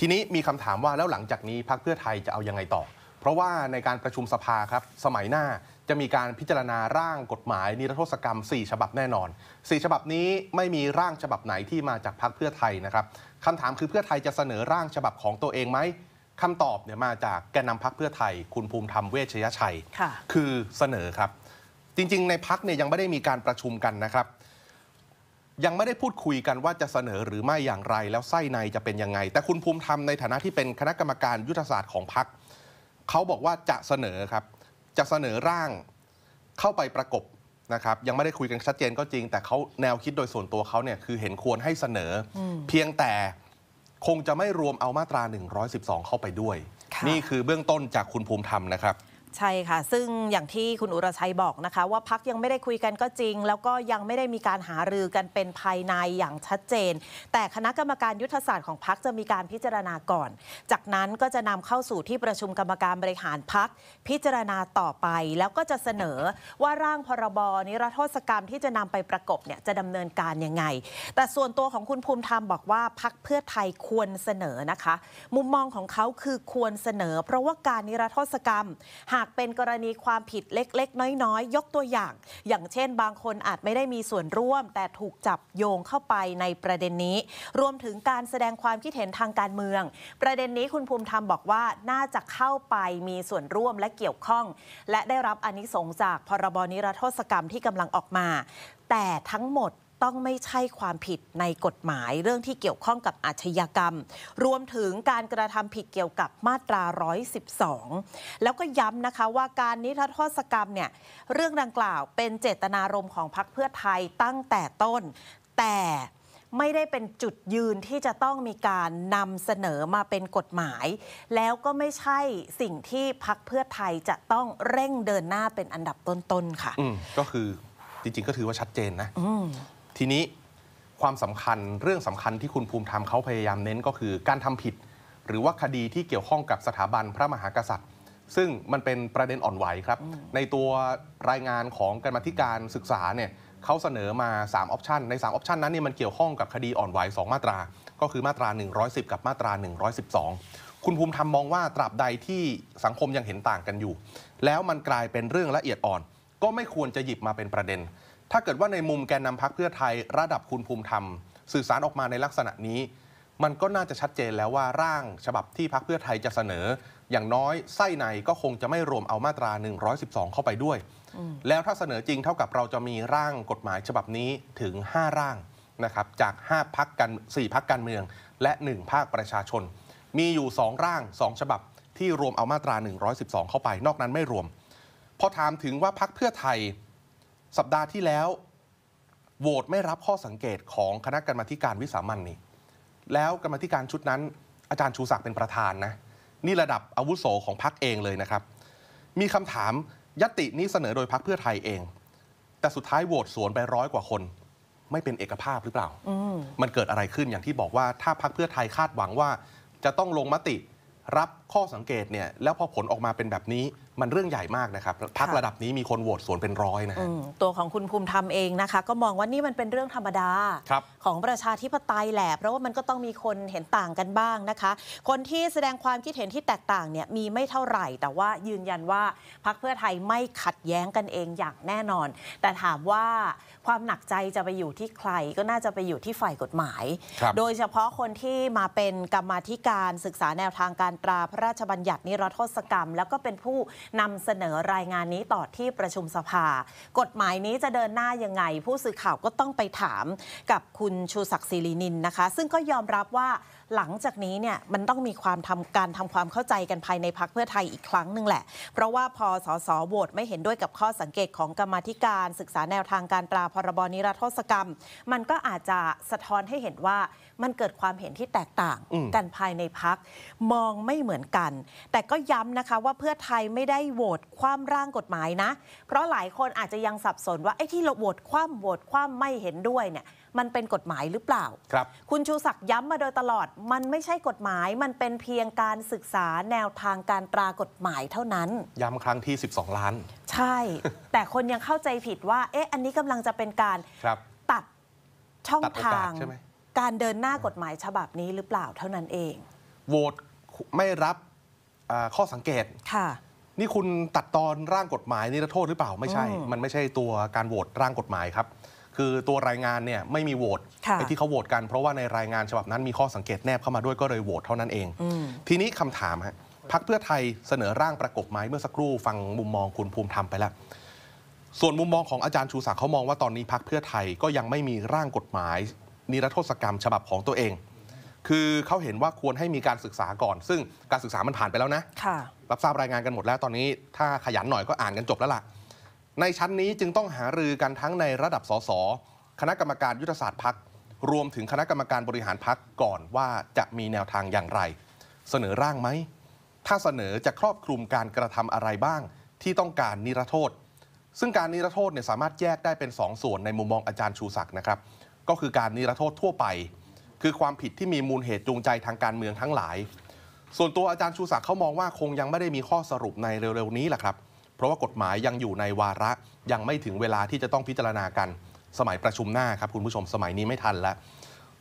ทีนี้มีคำถามว่าแล้วหลังจากนี้พักเพื่อไทยจะเอายังไงต่อ เพราะว่าในการประชุมสภาครับ สมัยหน้าจะมีการพิจารณาร่างกฎหมาย นิรโทษกรรม 4 ฉบับแน่นอน 4 ฉบับนี้ไม่มีร่างฉบับไหนที่มาจากพักเพื่อไทยนะครับคำถามคือเพื่อไทยจะเสนอร่างฉบับของตัวเองไหม คำตอบเนี่ยมาจากแกนนำพักเพื่อไทย คุณภูมิธรรมเวชยชัยคคือเสนอครับ จริง ๆ ในพักเนี่ยยังไม่ได้มีการประชุมกันนะครับยังไม่ได้พูดคุยกันว่าจะเสนอหรือไม่อย่างไรแล้วไส้ในจะเป็นยังไง แต่คุณภูมิธรรมในฐานะที่เป็นคณะกรรมการยุทธศาสตร์ของพรรคเขาบอกว่าจะเสนอครับ จะเสนอร่างเข้าไปประกบนะครับ ยังไม่ได้คุยกันชัดเจนก็จริง แต่เขาแนวคิดโดยส่วนตัวเขาเนี่ยคือเห็นควรให้เสนอ เพียงแต่คงจะไม่รวมเอามาตรา 112 เข้าไปด้วย นี่คือเบื้องต้นจากคุณภูมิธรรมนะครับใช่ค่ะ ซึ่งอย่างที่คุณอุรชัยบอกนะคะว่าพักยังไม่ได้คุยกันก็จริง แล้วก็ยังไม่ได้มีการหารือกันเป็นภายในอย่างชัดเจน แต่คณะกรรมการยุทธศาสตร์ของพักจะมีการพิจารณาก่อน จากนั้นก็จะนำเข้าสู่ที่ประชุมกรรมการบริหารพักพิจารณาต่อไป แล้วก็จะเสนอว่าร่างพรบนิรโทษกรรมที่จะนำไปประกบเนี่ยจะดำเนินการยังไง แต่ส่วนตัวของคุณภูมิธรรมบอกว่าพักเพื่อไทยควรเสนอนะคะ มุมมองของเขาคือควรเสนอ เพราะว่าการนิรโทษกรรมหากเป็นกรณีความผิดเล็กๆ น้อยๆ ยกตัวอย่าง อย่างเช่น บางคนอาจไม่ได้มีส่วนร่วม แต่ถูกจับโยงเข้าไปในประเด็นนี้ รวมถึงการแสดงความคิดเห็นทางการเมือง ประเด็นนี้คุณภูมิธรรมบอกว่า น่าจะเข้าไปมีส่วนร่วมและเกี่ยวข้อง และได้รับอนิสงจาก พรบนิรโทษกรรมที่กำลังออกมา แต่ทั้งหมดต้องไม่ใช่ความผิดในกฎหมายเรื่องที่เกี่ยวข้องกับอาชญากรรมรวมถึงการกระทำผิดเกี่ยวกับมาตรา 112 แล้วก็ย้ำนะคะว่าการนิรโทษกรรมเนี่ยเรื่องดังกล่าวเป็นเจตนารมณ์ของพรรคเพื่อไทยตั้งแต่ต้น แต่ไม่ได้เป็นจุดยืนที่จะต้องมีการนำเสนอมาเป็นกฎหมาย แล้วก็ไม่ใช่สิ่งที่พักเพื่อไทยจะต้องเร่งเดินหน้าเป็นอันดับต้นๆค่ะก็คือจริงๆก็ถือว่าชัดเจนนะทีนี้ความสำคัญเรื่องสำคัญที่คุณภูมิธรรมเขาพยายามเน้นก็คือการทำผิด หรือว่าคดีที่เกี่ยวข้องกับสถาบันพระมหากษัตริย์ ซึ่งมันเป็นประเด็นอ่อนไหวครับ ในตัวรายงานของกรรมธิการศึกษาเนี่ยเขาเสนอมา3ออปชันใน3ออปชันนั้นเนี่ยมันเกี่ยวข้องกับคดีอ่อนไหว2 มาตรา ก็คือมาตรา 110 กับมาตรา 112 คุณภูมิธรรมมองว่าตราบใดที่สังคมยังเห็นต่างกันอยู่ แล้วมันกลายเป็นเรื่องละเอียดอ่อน ก็ไม่ควรจะหยิบมาเป็นประเด็นถ้าเกิดว่าในมุมแกนนำพักเพื่อไทยระดับคุณภูมิธรรม สื่อสารออกมาในลักษณะนี้ มันก็น่าจะชัดเจนแล้วว่าร่างฉบับที่พักเพื่อไทยจะเสนอ อย่างน้อยไส้ในก็คงจะไม่รวมเอามาตรา 112 เข้าไปด้วย แล้วถ้าเสนอจริงเท่ากับเราจะมีร่างกฎหมายฉบับนี้ถึง 5 ร่างนะครับ จาก 5พักกัน 4พักการเมืองและ 1 ภาคประชาชน มีอยู่ 2 ร่าง 2 ฉบับที่รวมเอามาตรา 112 เข้าไป นอกนั้นไม่รวมพอถามถึงว่าพักเพื่อไทยสัปดาห์ที่แล้วโหวตไม่รับข้อสังเกตของคณะกรรมาการวิสามันนี่แล้วกรรมาการชุดนั้น อาจารย์ชูศักดิ์เป็นประธานนะนี่ระดับอาวุโสของพักเองเลยนะครับ มีคำถามยตินี้เสนอโดยพักเพื่อไทยเอง แต่สุดท้ายโหวตสวนไปร้อยกว่าคน ไม่เป็นเอกภาพหรือเปล่า มันเกิดอะไรขึ้นอย่างที่บอกว่าถ้าพักเพื่อไทยคาดหวังว่า จะต้องลงมติรับข้อสังเกตเนี่ย แล้วพอผลออกมาเป็นแบบนี้มันเรื่องใหญ่มากนะครับพักระดับนี้มีคนโหวตสวนเป็นร้อยนะตัวของคุณภูมิธรรมเองนะคะ ก็มองว่านี่มันเป็นเรื่องธรรมดา ของประชาธิปไตยแหละเพราะว่ามันก็ต้องมีคนเห็นต่างกันบ้างนะคะ คนที่แสดงความคิดเห็นที่แตกต่างเนี่ยมีไม่เท่าไหร่ แต่ว่ายืนยันว่าพักเพื่อไทยไม่ขัดแย้งกันเองอย่างแน่นอน แต่ถามว่าความหนักใจจะไปอยู่ที่ใครก็น่าจะไปอยู่ที่ฝ่ายกฎหมาย โดยเฉพาะคนที่มาเป็นกรรมธิการศึกษาแนวทางการตราพระราชบัญญัตินิรโทษกรรม แล้วก็เป็นผู้นำเสนอรายงานนี้ต่อที่ประชุมสภา กฎหมายนี้จะเดินหน้ายังไง ผู้สื่อข่าวก็ต้องไปถาม กับคุณชูศักดิ์ศิรินินนะคะ ซึ่งก็ยอมรับว่าหลังจากนี้เนี่ยมันต้องมีความทำการทำความเข้าใจกันภายในพักเพื่อไทยอีกครั้งหนึ่งแหละเพราะว่าพอสอสโหวตไม่เห็นด้วยกับข้อสังเกตของกรรมธิการ ศึกษาแนวทางการตราพรบนิรโทษกรรม มันก็อาจจะสะท้อนให้เห็นว่ามันเกิดความเห็นที่แตกต่างกันภายในพักมองไม่เหมือนกัน แต่ก็ย้ำนะคะว่าเพื่อไทยไม่ได้โหวตคว่ำร่างกฎหมายนะ เพราะหลายคนอาจจะยังสับสนว่าไอ้ที่เราโหวตคว่ำโหวตคว่ำไม่เห็นด้วยเนี่ยมันเป็นกฎหมายหรือเปล่าครับคุณชูศักดิ์ย้ำมาโดยตลอดมันไม่ใช่กฎหมาย มันเป็นเพียงการศึกษาแนวทางการตรากฎหมายเท่านั้น ย้ำครั้งที่ 12 ล้าน ใช่ แต่คนยังเข้าใจผิดว่า เอ๊ะ อันนี้กำลังจะเป็นการครับตัดช่องทาง การเดินหน้ากฎหมายฉบับนี้หรือเปล่าเท่านั้นเอง โหวตไม่รับข้อสังเกตค่ะ นี่คุณตัดตอนร่างกฎหมายนิรโทษหรือเปล่าไม่ใช่ มันไม่ใช่ตัวการโหวตร่างกฎหมายครับคือตัวรายงานเนี่ยไม่มีโหวตไอ้ที่เขาโหวตกัน เพราะว่าในรายงานฉบับนั้นมีข้อสังเกตแนบเข้ามาด้วยก็เลยโหวตเท่านั้นเอง ทีนี้คำถามฮะพักเพื่อไทยเสนอร่างประกบไหมเมื่อสักครู่ฟังมุมมองคุณภูมิธรรมไปแล้ว ส่วนมุมมองของอาจารย์ชูศักดิ์เขามองว่าตอนนี้พักเพื่อไทยก็ยังไม่มีร่างกฎหมายนิรโทษกรรมฉบับของตัวเอง คือเขาเห็นว่าควรให้มีการศึกษาก่อน ซึ่งการศึกษามันผ่านไปแล้วนะรับทราบรายงานกันหมดแล้วตอนนี้ ถ้าขยันหน่อยก็อ่านกันจบแล้วล่ะในชั้นนี้จึงต้องหารือกันทั้งในระดับสสคณะกรรมการยุทธศาสตร์พักรวมถึงคณะกรรมการบริหารพักก่อนว่าจะมีแนวทางอย่างไร เสนอร่างไหมถ้าเสนอจะครอบคลุมการกระทำอะไรบ้าง ที่ต้องการนิรโทษ ซึ่งการนิรโทษเนี่ยสามารถแยกได้เป็น2ส่วนในมุมมองอาจารย์ชูศักดิ์นะครับ ก็คือการนิรโทษทั่วไป คือความผิดที่มีมูลเหตุจูงใจทางการเมืองทั้งหลาย ส่วนตัวอาจารย์ชูศักดิ์เขามองว่าคงยังไม่ได้มีข้อสรุปในเร็วๆนี้แหละครับเพราะว่ากฎหมายยังอยู่ในวาระยังไม่ถึงเวลาที่จะต้องพิจารณากัน สมัยประชุมหน้าครับ คุณผู้ชมสมัยนี้ไม่ทันแล้ว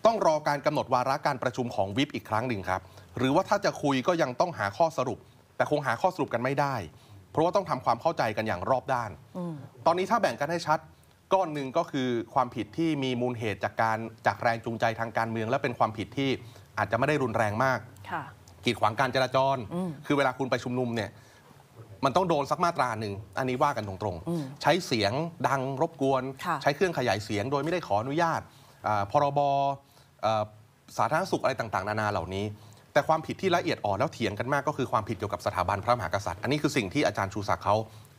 ต้องรอการกำหนดวาระการประชุมของวิปอีกครั้งหนึ่งครับ หรือว่าถ้าจะคุยก็ยังต้องหาข้อสรุป แต่คงหาข้อสรุปกันไม่ได้ เพราะว่าต้องทำความเข้าใจกันอย่างรอบด้าน ตอนนี้ถ้าแบ่งกันให้ชัดก้อนหนึ่งก็คือความผิดที่มีมูลเหตุจากการจากแรงจูงใจทางการเมือง และเป็นความผิดที่อาจจะไม่ได้รุนแรงมากกีดขวางการจราจรคือเวลาคุณไปชุมนุมเนี่ยมันต้องโดนสักมาตราหนึ่ง อันนี้ว่ากันตรงๆ ใช้เสียงดังรบกวน ใช้เครื่องขยายเสียงโดยไม่ได้ขออนุญาต พรบสาธารณสุขอะไรต่างๆ นานาเหล่านี้ แต่ความผิดที่ละเอียดอ่อนแล้วเถียงกันมากก็คือความผิดเกี่ยวกับสถาบันพระมหากษัตริย์ อันนี้คือสิ่งที่อาจารย์ชูศักดิ์เขา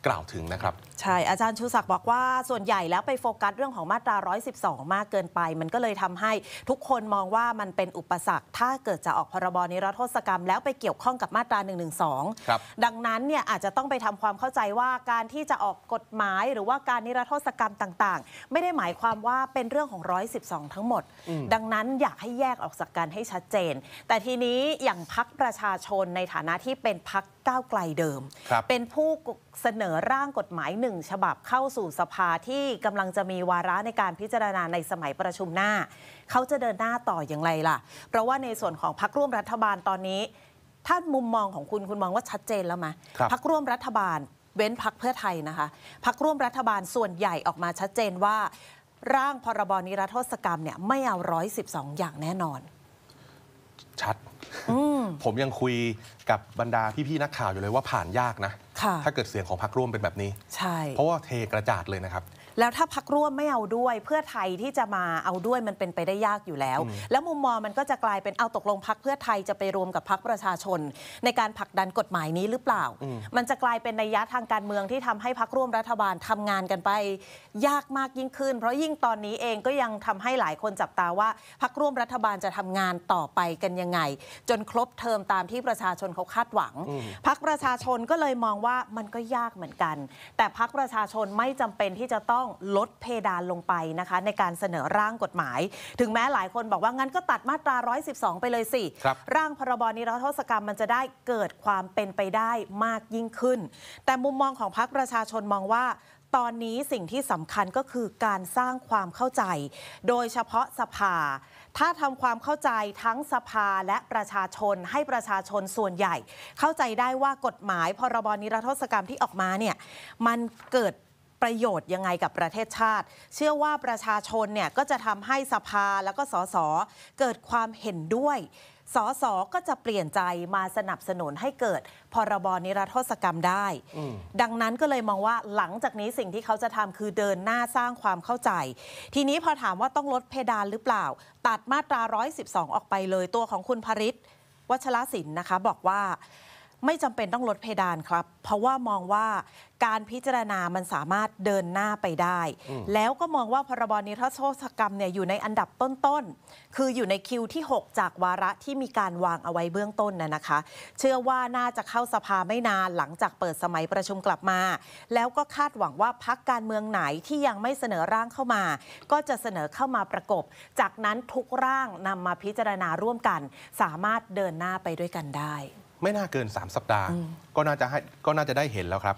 กล่าวถึงนะครับใช่อาจารย์ชูศักดิ์บอกว่าส่วนใหญ่แล้วไปโฟกัสเรื่องของมาตรา 112 มากเกินไป มันก็เลยทำให้ทุกคนมองว่ามันเป็นอุปสรรคถ้าเกิดจะออกพรบนิรโทษกรรม แล้วไปเกี่ยวข้องกับมาตรา112ครับดังนั้นเนี่ยอาจจะต้องไปทำความเข้าใจว่าการที่จะออกกฎหมายหรือว่าการนิรโทษกรรมต่างๆ ไม่ได้หมายความว่าเป็นเรื่องของ112 ทั้งหมด ดังนั้นอยากให้แยกออกจากกันให้ชัดเจน แต่ทีนี้อย่างพักประชาชนในฐานะที่เป็นพักก้าวไกลเดิม เป็นผู้เสนออร่างกฎหมายหนึ่งฉบับเข้าสู่สภาที่กำลังจะมีวาระในการพิจารณาในสมัยประชุมหน้า เขาจะเดินหน้าต่ออย่างไรล่ะ เพราะว่าในส่วนของพักร่วมรัฐบาลตอนนี้ ถ้ามุมมองของคุณคุณมองว่าชัดเจนแล้วไหมพักร่วมรัฐบาล เว้นพักเพื่อไทยนะคะ พักร่วมรัฐบาลส่วนใหญ่ออกมาชัดเจนว่า ร่างพรบนิรโทษกรรมเนี่ยไม่เอาร้อยสิบสองอย่างแน่นอน ชัดผมยังคุยกับบรรดาพี่ๆนักข่าวอยู่เลยว่าผ่านยากนะถ้าเกิดเสียงของพรรคร่วมเป็นแบบนี้ เพราะว่าเทกระจาดเลยนะครับแล้วถ้าพักร่วมไม่เอาด้วยเพื่อไทยที่จะมาเอาด้วยมันเป็นไปได้ยากอยู่แล้ว แล้วมุมมองมันก็จะกลายเป็นเอาตกลงพักเพื่อไทยจะไปรวมกับพักประชาชน ในการผลักดันกฎหมายนี้หรือเปล่า มันจะกลายเป็นนัยยะทางการเมืองที่ทำให้พักร่วมรัฐบาลทำงานกันไป ยากมากยิ่งขึ้น เพราะยิ่งตอนนี้เองก็ยังทำให้หลายคนจับตาว่าพักร่วมรัฐบาลจะทำงานต่อไปกันยังไง จนครบเทอมตามที่ประชาชนเขาคาดหวังพักประชาชนก็เลยมองว่ามันก็ยากเหมือนกัน แต่พักประชาชนไม่จำเป็นที่จะต้ององลดเพดานลงไปนะคะในการเสนอร่างกฎหมาย ถึงแม้หลายคนบอกว่างั้นก็ตัดมาตรา 112 ไปเลยสิรร่างพรบนิรโทษกรรมมันจะได้เกิดความเป็นไปได้มากยิ่งขึ้น แต่มุมมองของพรรคประชาชนมองว่า ตอนนี้สิ่งที่สำคัญก็คือการสร้างความเข้าใจ โดยเฉพาะสภา ถ้าทำความเข้าใจทั้งสภาและประชาชนให้ประชาชนส่วนใหญ่ เข้าใจได้ว่ากฎหมายพรบนิรโทษกรรมที่ออกมาเนี่ยมันเกิดประโยชน์ยังไงกับประเทศชาติ เชื่อว่าประชาชนเนี่ยก็จะทำให้สภาแล้วก็สสเกิดความเห็นด้วยสสก็จะเปลี่ยนใจมาสนับสนุนให้เกิดพรบนิรโทษกรรมได้ดังนั้นก็เลยมองว่าหลังจากนี้สิ่งที่เขาจะทำคือเดินหน้าสร้างความเข้าใจ ทีนี้พอถามว่าต้องลดเพดานหรือเปล่า ตัดมาตรา 112 ออกไปเลยตัวของคุณภริศวัชรศิลป์นะคะ บอกว่าไม่จำเป็นต้องลดเพดานครับ เพราะว่ามองว่าการพิจารณามันสามารถเดินหน้าไปได้ แล้วก็มองว่าพรบนิรโทษกรรมเนี่ยอยู่ในอันดับต้นๆ คืออยู่ในคิวที่ 6 จากวาระที่มีการวางเอาไว้เบื้องต้นน่นะคะ เชื่อว่าน่าจะเข้าสภาไม่นานหลังจากเปิดสมัยประชุมกลับมา แล้วก็คาดหวังว่าพักการเมืองไหนที่ยังไม่เสนอร่างเข้ามา ก็จะเสนอเข้ามาประกบ จากนั้นทุกร่างนำมาพิจารณาร่วมกัน สามารถเดินหน้าไปด้วยกันได้ไม่น่าเกิน 3 สัปดาห์ก็น่าจะให้ก็น่าจะได้เห็นแล้วครับ